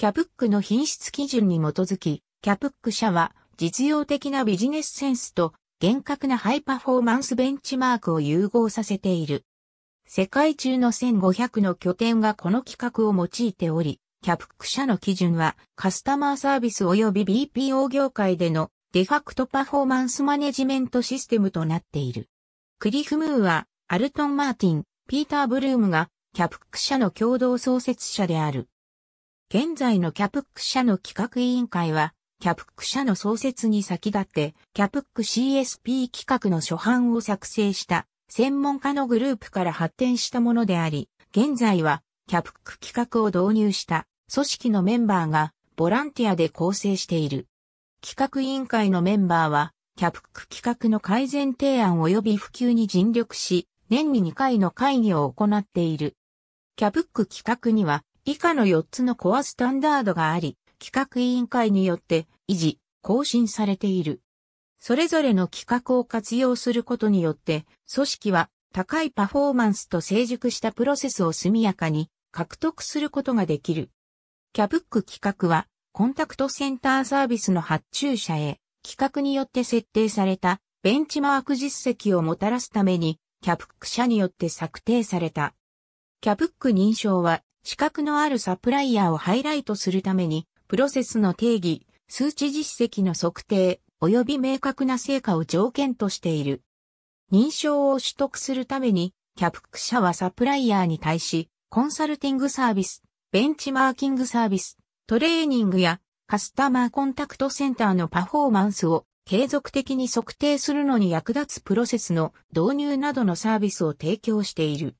キャプックの品質基準に基づき、キャプック社は実用的なビジネスセンスと厳格なハイパフォーマンスベンチマークを融合させている。世界中の1500の拠点がこの規格を用いており、キャプック社の基準はカスタマーサービス及び BPO 業界でのデファクトパフォーマンスマネジメントシステムとなっている。クリフ・ムーは、アルトン・マーティン、ピーター・ブルームが、キャプック社の共同創設者である。現在のキャプック社の企画委員会は、キャプック社の創設に先立って、キャプック CSP 企画の初版を作成した専門家のグループから発展したものであり、現在はキャプック企画を導入した組織のメンバーがボランティアで構成している。企画委員会のメンバーは、キャプック企画の改善提案及び普及に尽力し、年に2回の会議を行っている。キャプック企画には、以下の4つのコアスタンダードがあり、企画委員会によって維持、更新されている。それぞれの企画を活用することによって、組織は高いパフォーマンスと成熟したプロセスを速やかに獲得することができる。キャブック企画は、コンタクトセンターサービスの発注者へ、企画によって設定されたベンチマーク実績をもたらすために、キャブック社によって策定された。キャブック認証は、資格のあるサプライヤーをハイライトするために、プロセスの定義、数値実績の測定、及び明確な成果を条件としている。認証を取得するために、キャプク社はサプライヤーに対し、コンサルティングサービス、ベンチマーキングサービス、トレーニングやカスタマーコンタクトセンターのパフォーマンスを継続的に測定するのに役立つプロセスの導入などのサービスを提供している。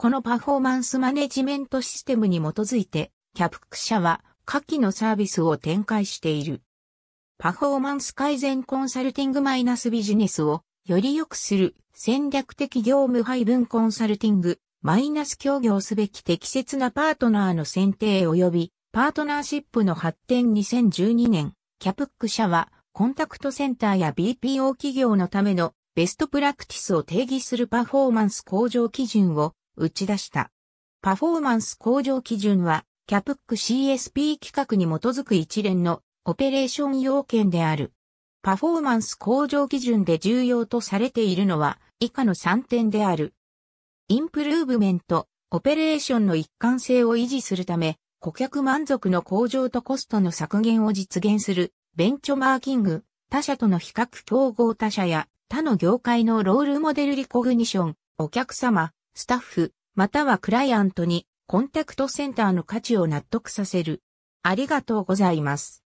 このパフォーマンスマネジメントシステムに基づいて、キャプク社は下記のサービスを展開している。パフォーマンス改善コンサルティングマイナスビジネスをより良くする戦略的業務配分コンサルティングマイナス協業すべき適切なパートナーの選定及びパートナーシップの発展2012年、キャプック社はコンタクトセンターや BPO 企業のためのベストプラクティスを定義するパフォーマンス向上基準を打ち出した。パフォーマンス向上基準は、キャプック CSP 規格に基づく一連のオペレーション要件である。パフォーマンス向上基準で重要とされているのは以下の3点である。インプルーブメント、オペレーションの一貫性を維持するため、顧客満足の向上とコストの削減を実現する、ベンチョマーキング、他社との比較競合他社や他の業界のロールモデルリコグニション、お客様、スタッフ、またはクライアントにコンタクトセンターの価値を納得させる。ありがとうございます。